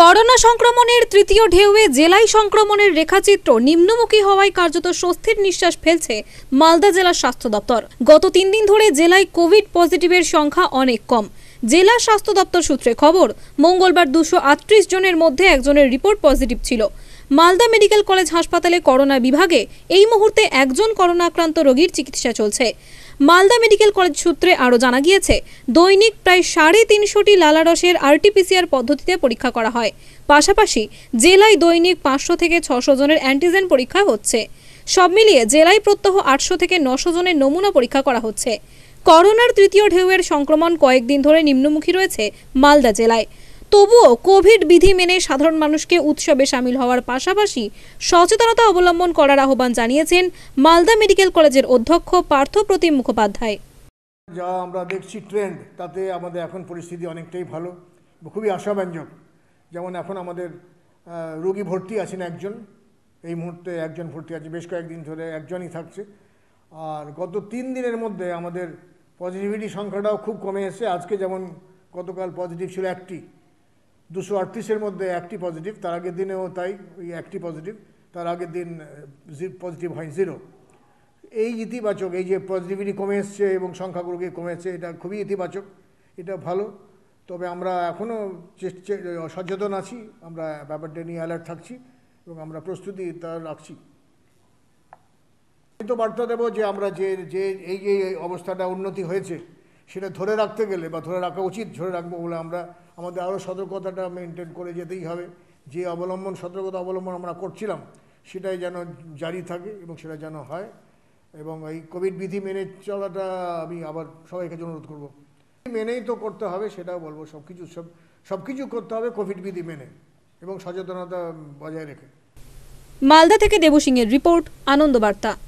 corona সংক্রমণের তৃতীয় ঢেউয়ে জেলায় সংক্রমণের রেখাচিত্র নিম্নমুখী হওয়ায় কার্যত স্বস্তির নিঃশ্বাস ফেলছে মালদা জেলা স্বাস্থ্য দপ্তর গত তিন দিন ধরে জেলায় কোভিড পজিটিভের সংখ্যা অনেক কম জেলা স্বাস্থ্য দপ্তর সূত্রে খবর মঙ্গলবার দুশো জনের মধ্যে একজনের রিপোর্ট পজিটিভ ছিল মালদা মেডিকেল কলেজ হাসপাতালে করোনা বিভাগে এই মুহূর্তে একজন করোনা আক্রান্ত রোগীর চিকিৎসা চলছে মালদা মেডিকেল কলেজ সূত্রে আরও জানা গিয়েছে দৈনিক প্রায় সাড়ে তিনশোটি লালারসের আরটিপিসিআর পদ্ধতিতে পরীক্ষা করা হয় পাশাপাশি জেলায় দৈনিক পাঁচশো থেকে ছশো জনের অ্যান্টিজেন পরীক্ষা হচ্ছে সব মিলিয়ে জেলায় প্রত্যহ আটশো থেকে নশো জনের নমুনা পরীক্ষা করা হচ্ছে করোনার তৃতীয় ঢেউয়ের সংক্রমণ কয়েকদিন ধরে নিম্নমুখী রয়েছে মালদা জেলায় তবুও কোভিড বিধি মেনে সাধারণ মানুষকে উৎসবে সামিল হওয়ার পাশাপাশি সচেতনতা অবলম্বন করার আহ্বান জানিয়েছেন মালদা মেডিকেল কলেজের অধ্যক্ষ পার্থপ্রতিম মুখোপাধ্যায় যা আমরা দেখছি ট্রেন্ড তাতে আমাদের এখন পরিস্থিতি অনেকটাই ভালো খুবই আশাব্যঞ্জক যেমন এখন আমাদের রোগী ভর্তি আছেন একজন এই মুহূর্তে একজন ভর্তি আছে বেশ কয়েকদিন ধরে একজনই থাকছে আর গত তিন দিনের মধ্যে আমাদের পজিটিভিটি সংখ্যাটাও খুব কমে এসেছে আজকে যেমন গতকাল পজিটিভ ছিল একটি দুশো আটত্রিশের মধ্যে একটি পজিটিভ তার আগের দিনেও তাই ওই একটি পজিটিভ তার আগের দিন পজিটিভ হয় জিরো এই ইতিবাচক এই যে পজিটিভিটি কমে এসছে এবং সংখ্যাগুলোকে কমে এসছে এটা খুবই ইতিবাচক এটা ভালো তবে আমরা এখনও সচেতন আছি আমরা ব্যাপারটা নিয়ে অ্যালার্ট থাকছি এবং আমরা প্রস্তুতি তা রাখছি কিন্তু বার্তা দেব যে আমরা যে যে এই যে অবস্থাটা উন্নতি হয়েছে সেটা ধরে রাখতে গেলে বা ধরে রাখা উচিত ধরে রাখবো বলে আমরা আমাদের আরও সতর্কতাটা মেনটেন করে যেতেই হবে যে অবলম্বন সতর্কতা অবলম্বন আমরা করছিলাম সেটাই যেন জারি থাকে এবং সেটা যেন হয় এবং এই কোভিড বিধি মেনে চলাটা আমি আবার সবাইকে অনুরোধ করবো মেনেই তো করতে হবে সেটাও বলবো সব কিছু সব সব কিছু করতে হবে কোভিড বিধি মেনে এবং সচেতনতা বজায় রেখে মালদা থেকে দেবসিংহের রিপোর্ট আনন্দবার্তা